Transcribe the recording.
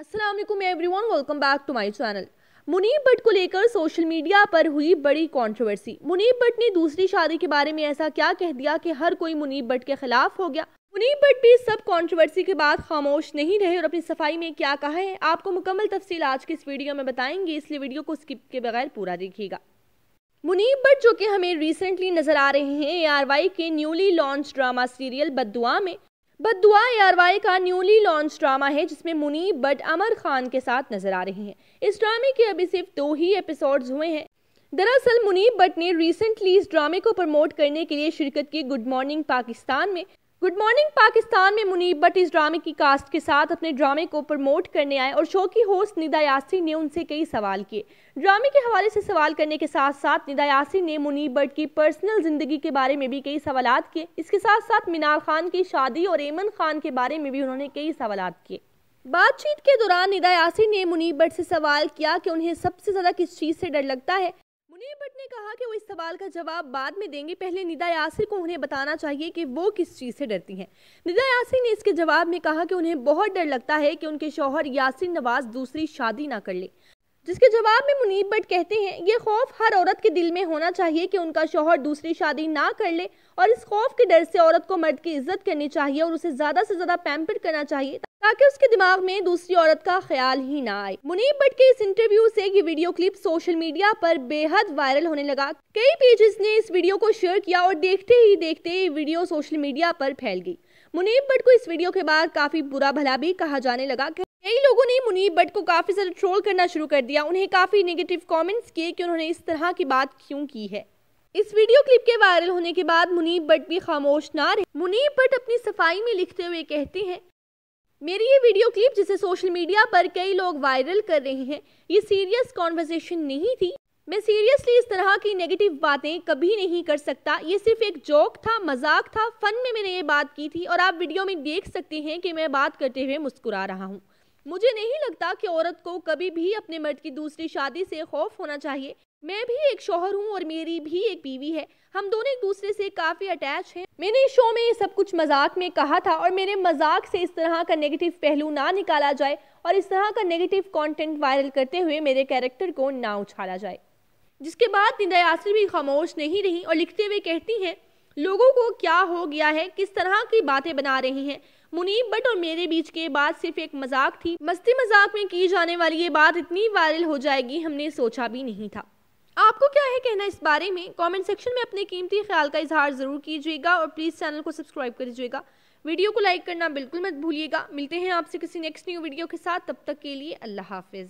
असलम वन welcome back to my channel Muneeb Bhat को लेकर सोशल मीडिया पर हुई बड़ी कॉन्ट्रोवर्सी मुनीब भट्ट ने दूसरी शादी के बारे में ऐसा क्या कह दिया कि हर कोई मुनीब भट्ट के खिलाफ हो गया मुनीब भट्ट भी सब कॉन्ट्रोवर्सी के बाद खामोश नहीं रहे और अपनी सफाई में क्या कहा है आपको मुकम्मल तफसील आज की इस वीडियो में बताएंगे इसलिए वीडियो को स्किप के बगैर पूरा देखिएगा मुनीब भट्ट जो कि हमें रिसेंटली नजर आ रहे हैं ए आर वाई के newly launch drama serial Baddua में बदुआ यारवाई का न्यूली लॉन्च ड्रामा है जिसमें मुनीब बट अमर खान के साथ नजर आ रहे हैं इस ड्रामे के अभी सिर्फ दो ही एपिसोड्स हुए हैं दरअसल मुनीब बट ने रिसेंटली इस ड्रामे को प्रमोट करने के लिए शिरकत की गुड मॉर्निंग पाकिस्तान में गुड मॉर्निंग पाकिस्तान में मुनीब बट इस ड्रामे की कास्ट के साथ अपने ड्रामे को प्रमोट करने आए और शो की होस्ट निदा यासी ने उनसे कई सवाल किए ड्रामे के हवाले से सवाल करने के साथ साथ निदा यासी ने मुनीब बट की पर्सनल ज़िंदगी के बारे में भी कई सवाल किए इसके साथ साथ मीनार खान की शादी और एमन खान के बारे में भी उन्होंने कई सवाल किए बातचीत के दौरान निदा यासी ने मुनीब बट से सवाल किया कि उन्हें सबसे ज़्यादा किस चीज़ से डर लगता है पुनीत भट्ट ने कहा कि वो इस सवाल का जवाब बाद में देंगे पहले निदा यासिर को उन्हें बताना चाहिए कि वो किस चीज़ से डरती हैं निदा यासिर ने इसके जवाब में कहा कि उन्हें बहुत डर लगता है कि उनके शौहर यासिर नवाज दूसरी शादी ना कर ले जिसके जवाब में मुनीब भट्ट कहते हैं ये खौफ हर औरत के दिल में होना चाहिए कि उनका शोहर दूसरी शादी ना कर ले और इस खौफ के डर से औरत को मर्द की इज्जत करनी चाहिए और उसे ज़्यादा से ज़्यादा पैम्पर करना चाहिए ताकि उसके दिमाग में दूसरी औरत का ख्याल ही ना आए मुनीब भट्ट के इस इंटरव्यू से ये वीडियो क्लिप सोशल मीडिया पर बेहद वायरल होने लगा कई पेजेस ने इस वीडियो को शेयर किया और देखते ही देखते ये वीडियो सोशल मीडिया पर फैल गई मुनीब भट्ट को इस वीडियो के बाद काफी बुरा भला भी कहा जाने लगा कई लोगों ने मुनीब भट्ट को काफ़ी ज़्यादा ट्रोल करना शुरू कर दिया उन्हें काफ़ी नेगेटिव कमेंट्स किए कि उन्होंने इस तरह की बात क्यों की है इस वीडियो क्लिप के वायरल होने के बाद मुनीब भट्ट भी खामोश ना रहे मुनीब भट्ट अपनी सफाई में लिखते हुए कहते हैं मेरी ये वीडियो क्लिप जिसे सोशल मीडिया पर कई लोग वायरल कर रहे हैं ये सीरियस कॉन्वर्जेशन नहीं थी मैं सीरियसली इस तरह की नेगेटिव बातें कभी नहीं कर सकता ये सिर्फ एक जोक था मजाक था फन में मैंने ये बात की थी और आप वीडियो में देख सकते हैं कि मैं बात करते हुए मुस्कुरा रहा हूँ मुझे नहीं लगता कि औरत को कभी भी अपने मर्द की दूसरी शादी से खौफ होना चाहिए मैं भी एक शोहर हूँ और मेरी भी एक बीवी है हम दोनों एक दूसरे से काफ़ी अटैच हैं मैंने इस शो में ये सब कुछ मजाक में कहा था और मेरे मजाक से इस तरह का नेगेटिव पहलू ना निकाला जाए और इस तरह का नेगेटिव कंटेंट वायरल करते हुए मेरे कैरेक्टर को ना उछाला जाए जिसके बाद निंदा यासरी भी खामोश नहीं रही और लिखते हुए कहती हैं लोगों को क्या हो गया है किस तरह की बातें बना रहे हैं मुनीब बट और मेरे बीच के बात सिर्फ एक मजाक थी मस्ती मजाक में की जाने वाली ये बात इतनी वायरल हो जाएगी हमने सोचा भी नहीं था आपको क्या है कहना इस बारे में कमेंट सेक्शन में अपने कीमती ख्याल का इजहार ज़रूर कीजिएगा और प्लीज़ चैनल को सब्सक्राइब कर दीजिएगा वीडियो को लाइक करना बिल्कुल मत भूलिएगा मिलते हैं आपसे किसी नेक्स्ट न्यू वीडियो के साथ तब तक के लिए अल्लाह हाफिज़